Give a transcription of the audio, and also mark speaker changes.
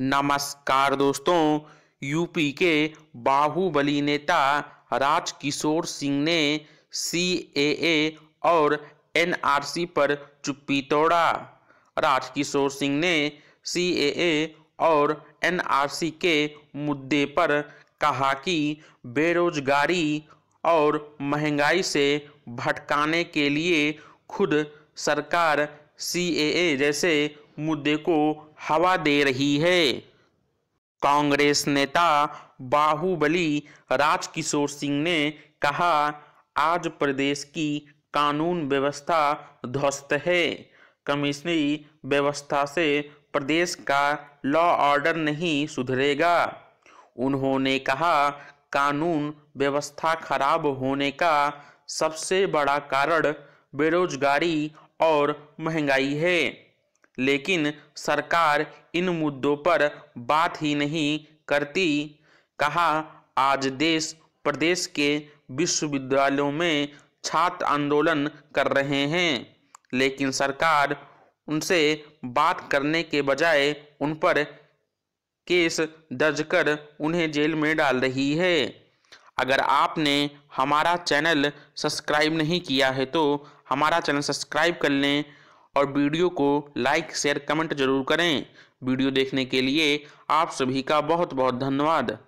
Speaker 1: नमस्कार दोस्तों यूपी के बाहुबली नेता राजकिशोर सिंह ने सीएए और सी पर चुप्पी तोड़ा राजकिशोर सिंह ने ए और सी के मुद्दे पर कहा कि बेरोजगारी और महंगाई से भटकाने के लिए खुद सरकार ए जैसे मुद्दे को हवा दे रही है कांग्रेस नेता बाहुबली राजकिशोर सिंह ने कहा आज प्रदेश की कानून व्यवस्था ध्वस्त है कमिश्नरी व्यवस्था से प्रदेश का लॉ ऑर्डर नहीं सुधरेगा उन्होंने कहा कानून व्यवस्था खराब होने का सबसे बड़ा कारण बेरोजगारी और महंगाई है लेकिन सरकार इन मुद्दों पर बात ही नहीं करती कहा आज देश प्रदेश के विश्वविद्यालयों में छात्र आंदोलन कर रहे हैं लेकिन सरकार उनसे बात करने के बजाय उन पर केस दर्ज कर उन्हें जेल में डाल रही है अगर आपने हमारा चैनल सब्सक्राइब नहीं किया है तो हमारा चैनल सब्सक्राइब कर लें और वीडियो को लाइक शेयर कमेंट जरूर करें वीडियो देखने के लिए आप सभी का बहुत बहुत धन्यवाद